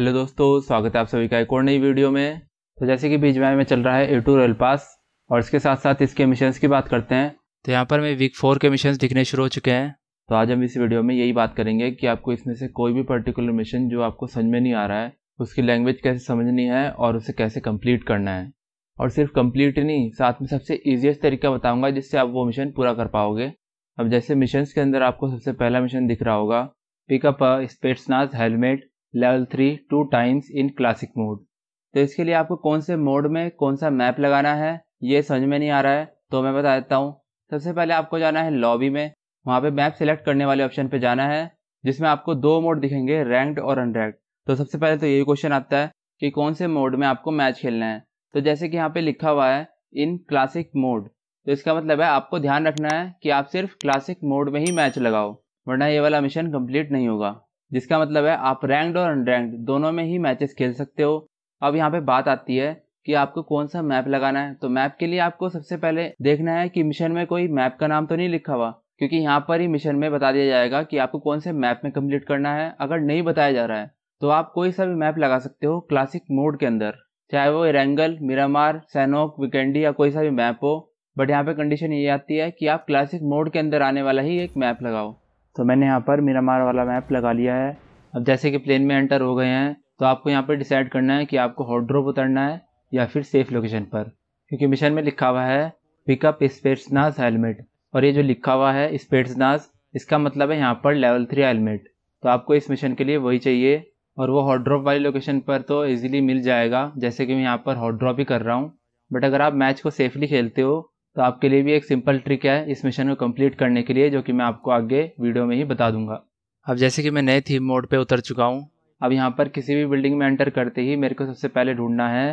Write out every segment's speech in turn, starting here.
hello दोस्तों स्वागत है आप सभी का एक और नई वीडियो में तो जैसे कि बीच में चल रहा है ए टू रेल पास और इसके साथ साथ इसके मिशन की बात करते हैं तो यहाँ पर हमें वीक फोर के मिशन दिखने शुरू हो चुके हैं तो आज हम इस वीडियो में यही बात करेंगे कि आपको इसमें से कोई भी पर्टिकुलर मिशन जो आपको समझ में नहीं आ रहा है उसकी लैंग्वेज कैसे समझनी है और उसे कैसे कम्प्लीट करना है और सिर्फ कम्प्लीट ही नहीं साथ में सबसे ईजिएस्ट तरीका बताऊँगा जिससे आप वो मिशन पूरा कर पाओगे अब जैसे मिशन के अंदर आपको सबसे पहला मिशन दिख रहा होगा pickup Spetsnaz helmet level three two times in classic mode तो इसके लिए आपको कौन से मोड में कौन सा मैप लगाना है ये समझ में नहीं आ रहा है तो मैं बता देता हूँ सबसे पहले आपको जाना है लॉबी में वहाँ पे मैप सेलेक्ट करने वाले ऑप्शन पे जाना है जिसमें आपको दो मोड दिखेंगे रैंक्ड और अनरैंक्ड तो सबसे पहले तो यही क्वेश्चन आता है कि कौन से मोड में आपको मैच खेलना है तो जैसे कि यहाँ पे लिखा हुआ है इन क्लासिक मोड तो इसका मतलब है आपको ध्यान रखना है कि आप सिर्फ क्लासिक मोड में ही मैच लगाओ वरना ये वाला मिशन कम्प्लीट नहीं होगा जिसका मतलब है आप रैंक्ड और अनरैंक्ड दोनों में ही मैचेस खेल सकते हो अब यहाँ पे बात आती है कि आपको कौन सा मैप लगाना है तो मैप के लिए आपको सबसे पहले देखना है कि मिशन में कोई मैप का नाम तो नहीं लिखा हुआ क्योंकि यहाँ पर ही मिशन में बता दिया जाएगा कि आपको कौन से मैप में कम्प्लीट करना है अगर नहीं बताया जा रहा है तो आप कोई सा भी मैप लगा सकते हो क्लासिक मोड के अंदर चाहे वो इरेंगल मिरामार सैनोक विकेंडी या कोई सा भी मैप हो बट यहाँ पे कंडीशन ये आती है कि आप क्लासिक मोड के अंदर आने वाला ही एक मैप लगाओ तो मैंने यहाँ पर मेरा मार वाला मैप लगा लिया है अब जैसे कि प्लेन में एंटर हो गए हैं तो आपको यहाँ पर डिसाइड करना है कि आपको हॉट ड्रॉप उतरना है या फिर सेफ लोकेशन पर क्योंकि मिशन में लिखा हुआ है पिकअप स्पेट्सनाज हेलमेट और ये जो लिखा हुआ है स्पेट्सनाज इसका मतलब है यहाँ पर लेवल थ्री हेलमेट तो आपको इस मिशन के लिए वही चाहिए और वो हॉट ड्रॉप वाली लोकेशन पर तो ईजिली मिल जाएगा जैसे कि मैं यहाँ पर हॉट ड्रॉप ही कर रहा हूँ बट अगर आप मैच को सेफली खेलते हो तो आपके लिए भी एक सिंपल ट्रिक है इस मिशन को कंप्लीट करने के लिए जो कि मैं आपको आगे वीडियो में ही बता दूंगा अब जैसे कि मैं नए थीम मोड पे उतर चुका हूँ अब यहाँ पर किसी भी बिल्डिंग में एंटर करते ही मेरे को सबसे पहले ढूंढना है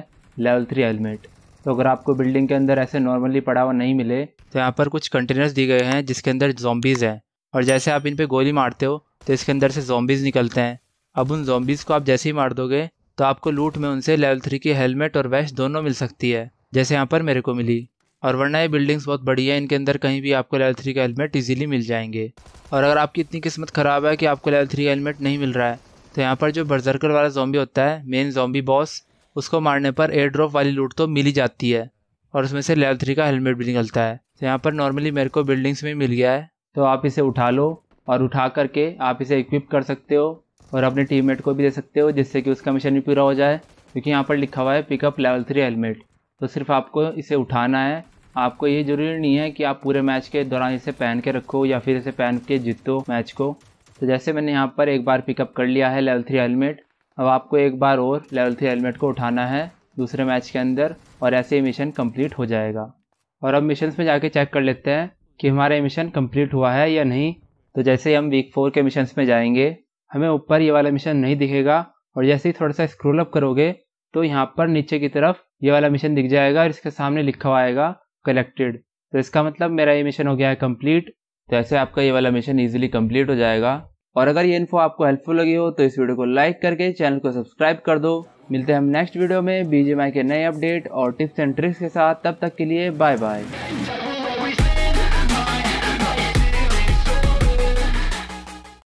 लेवल थ्री हेलमेट तो अगर आपको बिल्डिंग के अंदर ऐसे नॉर्मली पड़ा हुआ नहीं मिले तो यहाँ पर कुछ कंटेनर्स दिए गए हैं जिसके अंदर जॉम्बीज़ हैं और जैसे आप इन पर गोली मारते हो तो इसके अंदर से जॉम्बीज़ निकलते हैं अब उन जॉम्बीज़ को आप जैसे ही मार दोगे तो आपको लूट में उनसे लेवल थ्री की हेलमेट और वेस्ट दोनों मिल सकती है जैसे यहाँ पर मेरे को मिली और वरना ये बिल्डिंग्स बहुत बढ़िया है इनके अंदर कहीं भी आपको लेवल थ्री का हेलमेट ईजिली मिल जाएंगे और अगर आपकी इतनी किस्मत ख़राब है कि आपको लेवल थ्री का हेलमेट नहीं मिल रहा है तो यहाँ पर जो बर्जरकर वाला जॉम्बी होता है मेन जॉम्बी बॉस उसको मारने पर एयर ड्रॉप वाली लूट तो मिल ही जाती है और उसमें से लेवल थ्री का हेलमेट भी निकलता है तो यहाँ पर नॉर्मली मेरे को बिल्डिंग्स में मिल गया है तो आप इसे उठा लो और उठा करके आप इसे इक्विप कर सकते हो और अपने टीममेट को भी दे सकते हो जिससे कि उसका मिशन भी पूरा हो जाए क्योंकि यहाँ पर लिखा हुआ है पिकअप लेवल थ्री हेलमेट तो सिर्फ आपको इसे उठाना है आपको ये ज़रूरी नहीं है कि आप पूरे मैच के दौरान इसे पहन के रखो या फिर इसे पहन के जीतो मैच को तो जैसे मैंने यहाँ पर एक बार पिकअप कर लिया है लेवल थ्री हेलमेट अब आपको एक बार और लेवल थ्री हेलमेट को उठाना है दूसरे मैच के अंदर और ऐसे ही मिशन कम्प्लीट हो जाएगा और अब मिशन में जाके चेक कर लेते हैं कि हमारा मिशन कम्प्लीट हुआ है या नहीं तो जैसे ही हम वीक फोर के मिशन में जाएंगे हमें ऊपर ये वाला मिशन नहीं दिखेगा और जैसे ही थोड़ा सा स्क्रोल अप करोगे तो यहाँ पर नीचे की तरफ ये वाला मिशन दिख जाएगा और इसके सामने लिखा हुआ आएगा कलेक्टेड तो इसका मतलब मेरा ये मिशन हो गया है कम्प्लीट तो ऐसे आपका ये वाला मिशन ईजिली कम्प्लीट हो जाएगा और अगर ये इन्फो आपको हेल्पफुल लगी हो तो इस वीडियो को लाइक करके चैनल को सब्सक्राइब कर दो मिलते हैं हम नेक्स्ट वीडियो में बीजेमआई के नए अपडेट और टिप्स एंड ट्रिक्स के साथ तब तक के लिए बाय बाय